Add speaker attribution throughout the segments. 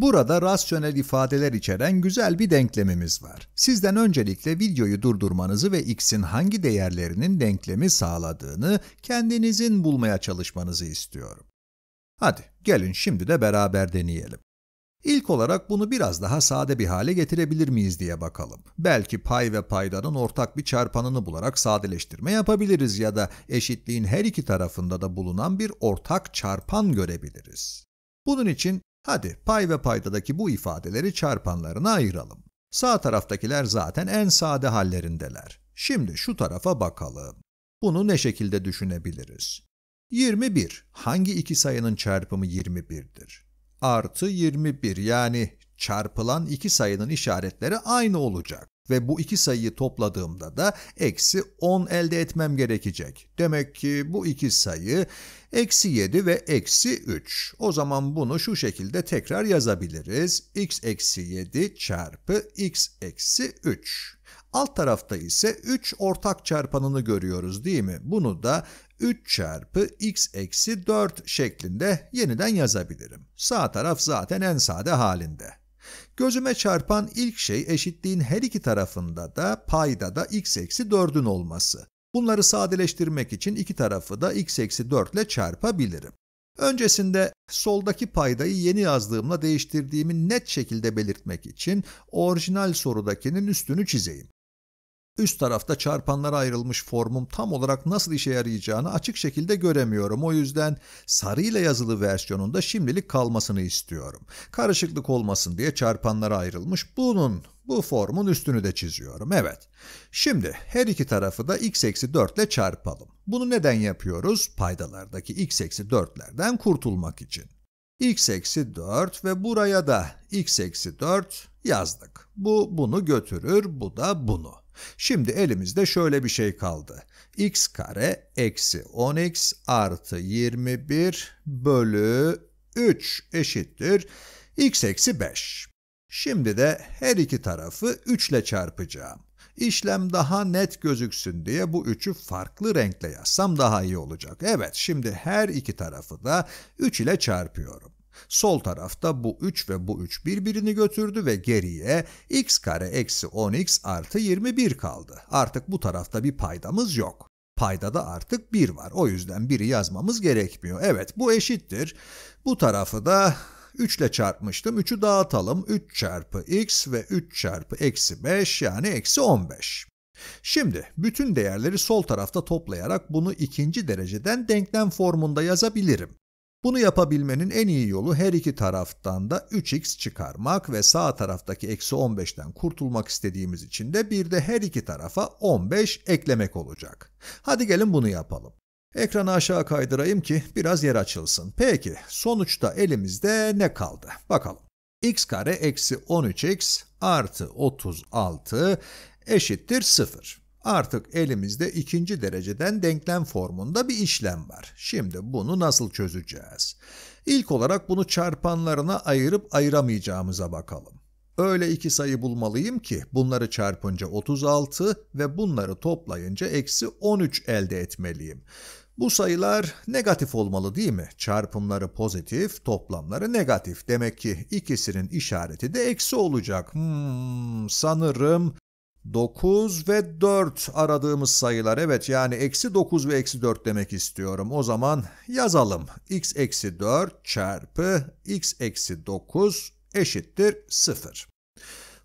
Speaker 1: Burada rasyonel ifadeler içeren güzel bir denklemimiz var. Sizden öncelikle videoyu durdurmanızı ve x'in hangi değerlerinin denklemi sağladığını kendinizin bulmaya çalışmanızı istiyorum. Hadi gelin şimdi de beraber deneyelim. İlk olarak bunu biraz daha sade bir hale getirebilir miyiz diye bakalım. Belki pay ve paydanın ortak bir çarpanını bularak sadeleştirme yapabiliriz ya da eşitliğin her iki tarafında da bulunan bir ortak çarpan görebiliriz. Bunun için Hadi pay ve paydadaki bu ifadeleri çarpanlarına ayıralım. Sağ taraftakiler zaten en sade hallerindeler. Şimdi şu tarafa bakalım. Bunu ne şekilde düşünebiliriz? 21. Hangi iki sayının çarpımı 21'dir? Artı 21 yani çarpılan iki sayının işaretleri aynı olacak ve bu iki sayıyı topladığımda da eksi 10 elde etmem gerekecek. Demek ki bu iki sayı eksi 7 ve eksi 3. O zaman bunu şu şekilde tekrar yazabiliriz. x eksi 7 çarpı x eksi 3. Alt tarafta ise 3 ortak çarpanını görüyoruz değil mi? Bunu da 3 çarpı x eksi 4 şeklinde yeniden yazabilirim. Sağ taraf zaten en sade halinde. Gözüme çarpan ilk şey eşitliğin her iki tarafında da payda da x eksi 4'ün olması. Bunları sadeleştirmek için iki tarafı da x eksi 4 ile çarpabilirim. Öncesinde soldaki paydayı yeni yazdığımla değiştirdiğimi net şekilde belirtmek için orijinal sorudakinin üstünü çizeyim. Üst tarafta çarpanlara ayrılmış formum tam olarak nasıl işe yarayacağını açık şekilde göremiyorum. O yüzden sarı ile yazılı versiyonunda şimdilik kalmasını istiyorum. Karışıklık olmasın diye çarpanlara ayrılmış bunun bu formun üstünü de çiziyorum. Evet. Şimdi her iki tarafı da x eksi 4 ile çarpalım. Bunu neden yapıyoruz? Paydalardaki x eksi 4'lerden kurtulmak için. x eksi 4 ve buraya da x eksi 4 yazdık. Bu bunu götürür, bu da bunu. Şimdi elimizde şöyle bir şey kaldı. x kare eksi 10x artı 21 bölü 3 eşittir x eksi 5. Şimdi de her iki tarafı 3 ile çarpacağım. İşlem daha net gözüksün diye bu 3'ü farklı renkle yazsam daha iyi olacak. Evet, şimdi her iki tarafı da 3 ile çarpıyorum. Sol tarafta bu 3 ve bu 3 birbirini götürdü ve geriye x kare eksi 10x artı 21 kaldı. Artık bu tarafta bir paydamız yok. Paydada artık 1 var. O yüzden 1'i yazmamız gerekmiyor. Evet bu eşittir. Bu tarafı da 3 ile çarpmıştım. 3'ü dağıtalım. 3 çarpı x ve 3 çarpı eksi 5 yani eksi 15. Şimdi bütün değerleri sol tarafta toplayarak bunu ikinci dereceden denklem formunda yazabilirim. Bunu yapabilmenin en iyi yolu her iki taraftan da 3x çıkarmak ve sağ taraftaki eksi 15'ten kurtulmak istediğimiz için de bir de her iki tarafa 15 eklemek olacak. Hadi gelin bunu yapalım. Ekranı aşağı kaydırayım ki biraz yer açılsın. Peki sonuçta elimizde ne kaldı? Bakalım. x kare eksi 13x artı 36 eşittir 0. Artık elimizde ikinci dereceden denklem formunda bir işlem var. Şimdi bunu nasıl çözeceğiz? İlk olarak bunu çarpanlarına ayırıp ayıramayacağımıza bakalım. Öyle iki sayı bulmalıyım ki bunları çarpınca 36 ve bunları toplayınca eksi 13 elde etmeliyim. Bu sayılar negatif olmalı değil mi? Çarpımları pozitif, toplamları negatif. Demek ki ikisinin işareti de eksi olacak. Hmm, sanırım 9 ve 4 aradığımız sayılar. Evet yani eksi 9 ve eksi 4 demek istiyorum. O zaman yazalım. x eksi 4 çarpı x eksi 9 eşittir 0.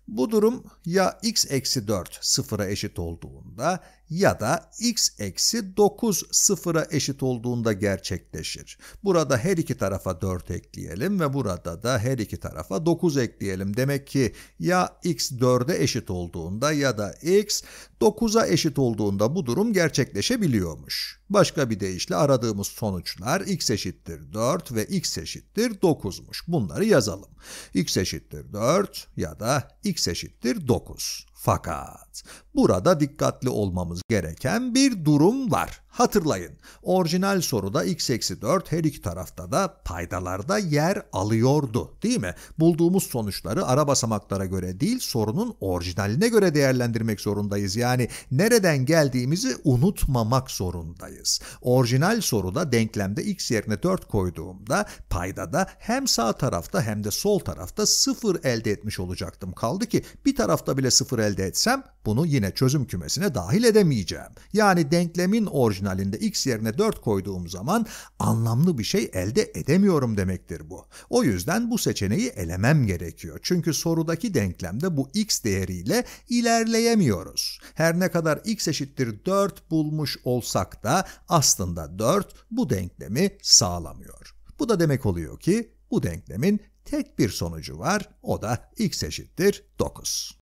Speaker 1: Bu durum ya x eksi 4 sıfıra eşit olduğunda ya da x eksi 9 sıfıra eşit olduğunda gerçekleşir. Burada her iki tarafa 4 ekleyelim ve burada da her iki tarafa 9 ekleyelim. Demek ki ya x 4'e eşit olduğunda ya da x 9'a eşit olduğunda bu durum gerçekleşebiliyormuş. Başka bir deyişle aradığımız sonuçlar x eşittir 4 ve x eşittir 9'muş. Bunları yazalım. x eşittir 4 ya da x eşittir 9. Fakat burada dikkatli olmamız gereken bir durum var. Hatırlayın orijinal soruda x eksi 4 her iki tarafta da paydalarda yer alıyordu değil mi? Bulduğumuz sonuçları ara basamaklara göre değil sorunun orijinaline göre değerlendirmek zorundayız. Yani nereden geldiğimizi unutmamak zorundayız. Orijinal soruda denklemde x yerine 4 koyduğumda paydada hem sağ tarafta hem de sol tarafta 0 elde etmiş olacaktım. Kaldı ki bir tarafta bile 0 elde elde etsem bunu yine çözüm kümesine dahil edemeyeceğim. Yani denklemin orijinalinde x yerine 4 koyduğum zaman anlamlı bir şey elde edemiyorum demektir bu. O yüzden bu seçeneği elemem gerekiyor. Çünkü sorudaki denklemde bu x değeriyle ilerleyemiyoruz. Her ne kadar x eşittir 4 bulmuş olsak da aslında 4 bu denklemi sağlamıyor. Bu da demek oluyor ki bu denklemin tek bir sonucu var o da x eşittir 9.